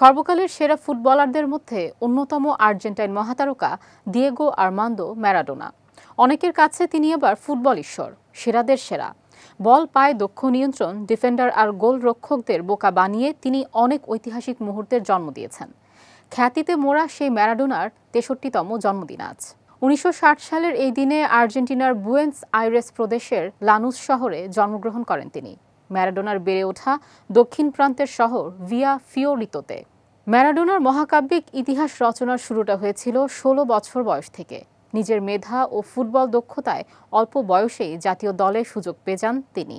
সর্বকালের সেরা ফুটবলারদের মধ্যে অন্যতম আর্জেন্টাইন মহাতারকা দিয়েগো আর্মান্দো ম্যারাডোনা অনেকের কাছে তিনি আবার ফুটবল ঈশ্বর সেরাদের সেরা বল পায় দক্ষ নিয়ন্ত্রণ ডিফেন্ডার আর গোল রক্ষকদের বোকা বানিয়ে তিনি অনেক ঐতিহাসিক মুহূর্তের জন্ম দিয়েছেন খ্যাতিতে মোড়া সেই ম্যারাডোনার তেষট্টিতম জন্মদিন আজ উনিশশো সালের এই দিনে আর্জেন্টিনার বুয়েন্স আইরেস প্রদেশের লানুস শহরে জন্মগ্রহণ করেন তিনি ম্যারাডোনার বেড়ে ওঠা দক্ষিণ প্রান্তের শহর ভিয়া ফিওরিতোতে ম্যারাডোনার মহাকাব্যিক ইতিহাস রচনার শুরুটা হয়েছিল ষোলো বছর বয়স থেকে নিজের মেধা ও ফুটবল দক্ষতায় অল্প বয়সেই জাতীয় দলে সুযোগ পেয়ে যান তিনি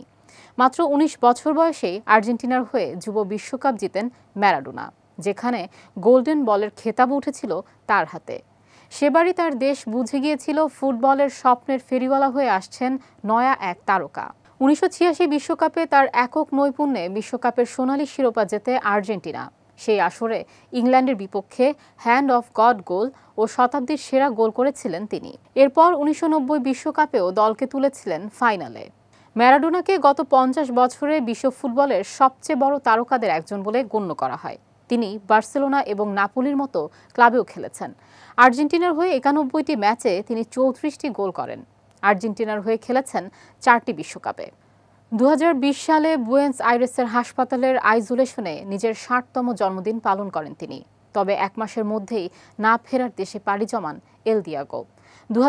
মাত্র ১৯ বছর বয়সেই আর্জেন্টিনার হয়ে যুব বিশ্বকাপ জিতেন ম্যারাডোনা যেখানে গোল্ডেন বলের খেতাব উঠেছিল তার হাতে সেবারই তার দেশ বুঝে গিয়েছিল ফুটবলের স্বপ্নের ফেরিওয়ালা হয়ে আসছেন নয়া এক তারকা উনিশশো বিশ্বকাপে তার একক নৈপুণ্যে বিশ্বকাপের সোনালি শিরোপা জেতে আর্জেন্টিনা সেই আসরে ইংল্যান্ডের বিপক্ষে হ্যান্ড অফ গড গোল ও শতাব্দীর সেরা গোল করেছিলেন তিনি এরপর উনিশশো বিশ্বকাপেও দলকে তুলেছিলেন ফাইনালে ম্যারাডোনাকে গত পঞ্চাশ বছরে বিশ্ব ফুটবলের সবচেয়ে বড় তারকাদের একজন বলে গণ্য করা হয় তিনি বার্সেলোনা এবং নাপোলির মতো ক্লাবেও খেলেছেন আর্জেন্টিনার হয়ে একানব্বইটি ম্যাচে তিনি চৌত্রিশটি গোল করেন আর্জেন্টিনার হয়ে খেলেছেন চারটি বিশ্বকাপে দু সালে বুয়েন্স আইরেসের হাসপাতালের আইসোলেশনে নিজের ষাটতম জন্মদিন পালন করেন তিনি তবে এক মাসের মধ্যেই না ফেরার দেশে পাড়ি জমান এল দিয়াগো দু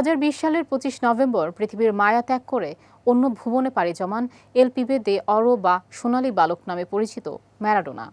সালের পঁচিশ নভেম্বর পৃথিবীর মায়া ত্যাগ করে অন্য ভুবনে পাড়ি জমান এলপিবে দে অরো বা সোনালি বালক নামে পরিচিত ম্যারাডোনা